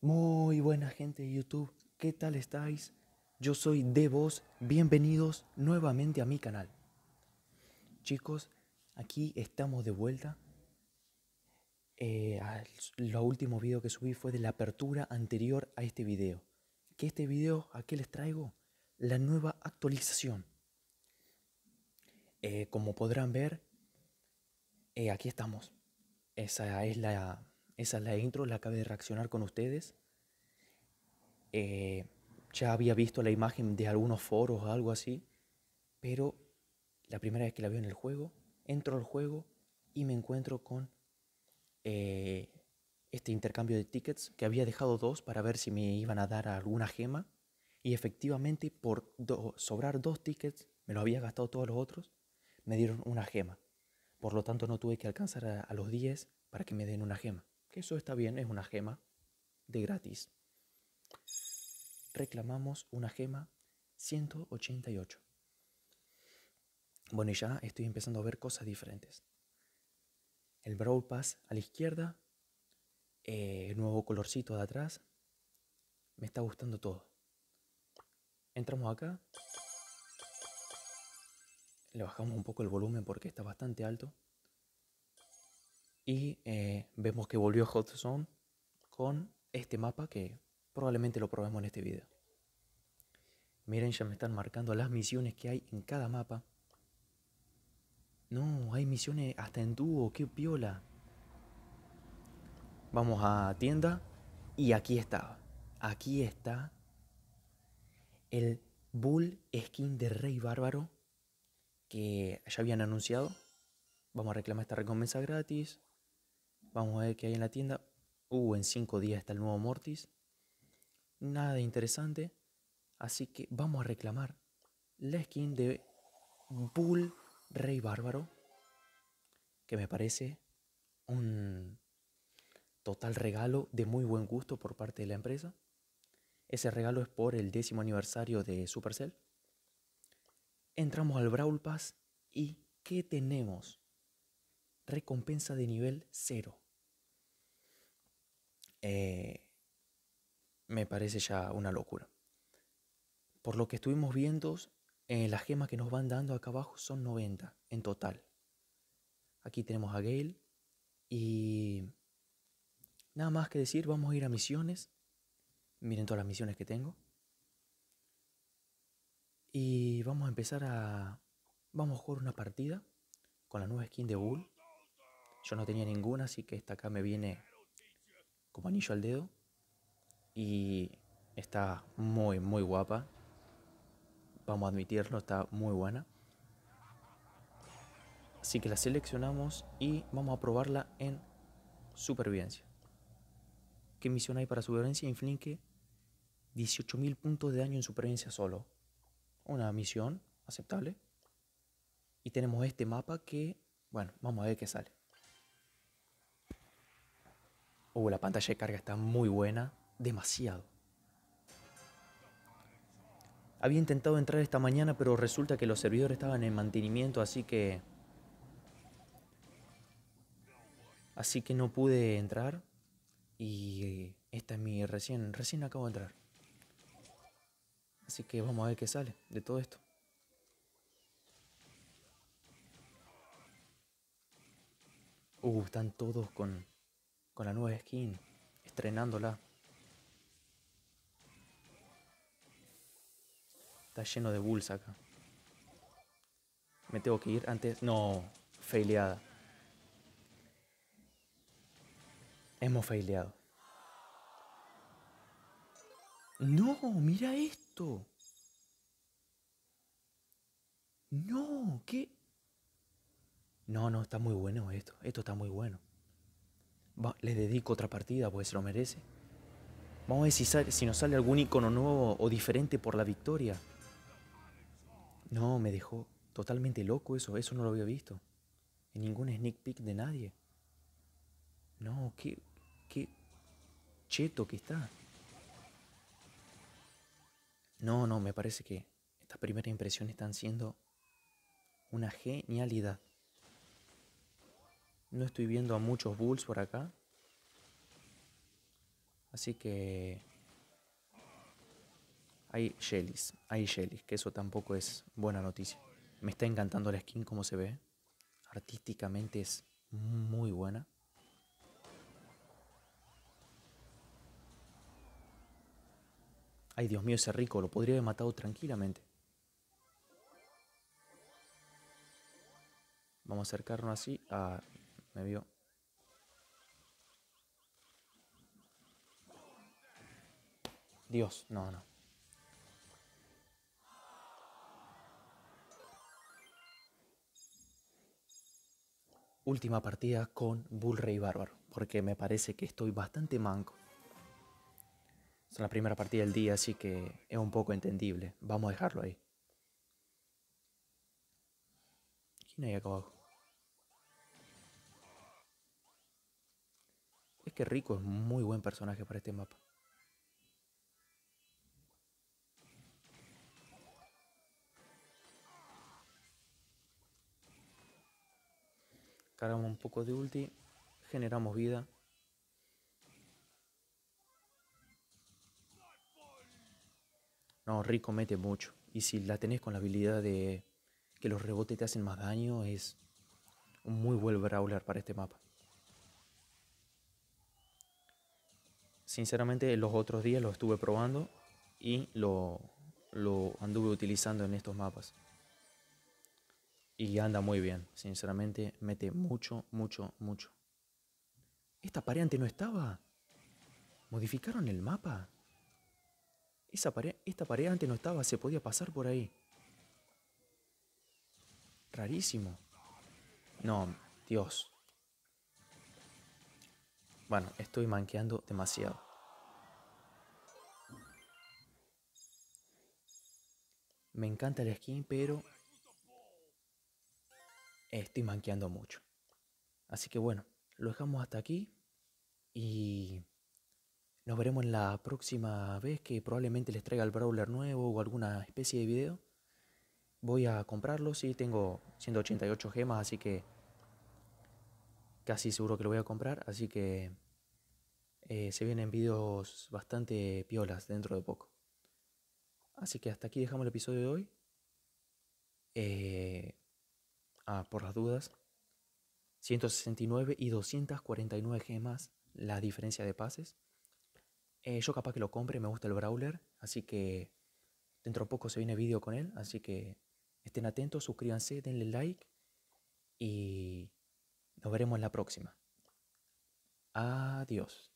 Muy buena gente de YouTube, ¿qué tal estáis? Yo soy DeVos, bienvenidos nuevamente a mi canal. Chicos, aquí estamos de vuelta. Eh, al, lo último video que subí fue de la apertura anterior a este video. Que este video, ¿a les traigo? La nueva actualización. Eh, como podrán ver, eh, aquí estamos. Esa es la esa es la intro, la acabé de reaccionar con ustedes. Eh, ya había visto la imagen de algunos foros o algo así, pero la primera vez que la veo en el juego, entro al juego y me encuentro con eh, este intercambio de tickets que había dejado dos para ver si me iban a dar alguna gema. Y efectivamente, por sobrar dos tickets, me lo había gastado todos los otros, me dieron una gema. Por lo tanto, no tuve que alcanzar a los 10 para que me den una gema que eso está bien, es una gema de gratis. Reclamamos una gema 188. Bueno, y ya estoy empezando a ver cosas diferentes. El Brawl Pass a la izquierda, eh, el nuevo colorcito de atrás. Me está gustando todo. Entramos acá. Le bajamos un poco el volumen porque está bastante alto. Y eh, vemos que volvió a Hot Zone con este mapa que probablemente lo probemos en este video. Miren, ya me están marcando las misiones que hay en cada mapa. No, hay misiones hasta en dúo, qué piola. Vamos a tienda y aquí está. Aquí está el Bull Skin de Rey Bárbaro que ya habían anunciado. Vamos a reclamar esta recompensa gratis. Vamos a ver qué hay en la tienda. Uh, en 5 días está el nuevo Mortis. Nada de interesante. Así que vamos a reclamar la skin de Bull Rey Bárbaro. Que me parece un total regalo de muy buen gusto por parte de la empresa. Ese regalo es por el décimo aniversario de Supercell. Entramos al Brawl Pass y ¿qué tenemos? Recompensa de nivel 0. Eh, me parece ya una locura. Por lo que estuvimos viendo, eh, las gemas que nos van dando acá abajo son 90 en total. Aquí tenemos a Gale y nada más que decir, vamos a ir a misiones. Miren todas las misiones que tengo. Y vamos a empezar a... Vamos a jugar una partida con la nueva skin de Bull. Yo no tenía ninguna, así que esta acá me viene como anillo al dedo. Y está muy, muy guapa. Vamos a admitirlo, está muy buena. Así que la seleccionamos y vamos a probarla en supervivencia. ¿Qué misión hay para supervivencia? inflinque 18.000 puntos de daño en supervivencia solo. Una misión aceptable. Y tenemos este mapa que, bueno, vamos a ver qué sale. Uh, la pantalla de carga está muy buena. Demasiado. Había intentado entrar esta mañana, pero resulta que los servidores estaban en mantenimiento, así que... Así que no pude entrar. Y esta es mi recién... Recién acabo de entrar. Así que vamos a ver qué sale de todo esto. Uh, están todos con con la nueva skin, estrenándola. Está lleno de bulls acá. Me tengo que ir antes. No, faileada. Hemos faileado. No, mira esto. No, ¿qué? No, no, está muy bueno esto. Esto está muy bueno le dedico otra partida, pues se lo merece. Vamos a ver si, si nos sale algún icono nuevo o diferente por la victoria. No, me dejó totalmente loco eso. Eso no lo había visto. En ningún sneak peek de nadie. No, qué, qué cheto que está. No, no, me parece que estas primeras impresiones están siendo una genialidad. No estoy viendo a muchos bulls por acá. Así que... Hay Shellys, hay Shellys, que eso tampoco es buena noticia. Me está encantando la skin como se ve. Artísticamente es muy buena. Ay, Dios mío, ese rico, lo podría haber matado tranquilamente. Vamos a acercarnos así a me vio. Dios, no, no. Última partida con Bull Rey Bárbaro, porque me parece que estoy bastante manco. Es la primera partida del día, así que es un poco entendible. Vamos a dejarlo ahí. ¿Quién hay acá abajo? que Rico es muy buen personaje para este mapa. Cargamos un poco de ulti, generamos vida. No, Rico mete mucho. Y si la tenés con la habilidad de que los rebotes te hacen más daño, es un muy buen brawler para este mapa. sinceramente los otros días lo estuve probando y lo, lo anduve utilizando en estos mapas. Y anda muy bien, sinceramente mete mucho, mucho, mucho. Esta pared antes no estaba. Modificaron el mapa. Esa esta pared antes no estaba, se podía pasar por ahí. Rarísimo. No, Dios. Bueno, estoy manqueando demasiado. Me encanta el skin, pero estoy manqueando mucho. Así que bueno, lo dejamos hasta aquí y nos veremos en la próxima vez que probablemente les traiga el brawler nuevo o alguna especie de video. Voy a comprarlo, sí, tengo 188 gemas, así que casi seguro que lo voy a comprar, así que eh, se vienen videos bastante piolas dentro de poco. Así que hasta aquí dejamos el episodio de hoy. Eh, ah, por las dudas, 169 y 249 gemas la diferencia de pases. Eh, yo capaz que lo compre, me gusta el Brawler, así que dentro de poco se viene vídeo con él, así que estén atentos, suscríbanse, denle like y nos veremos la próxima. Adiós.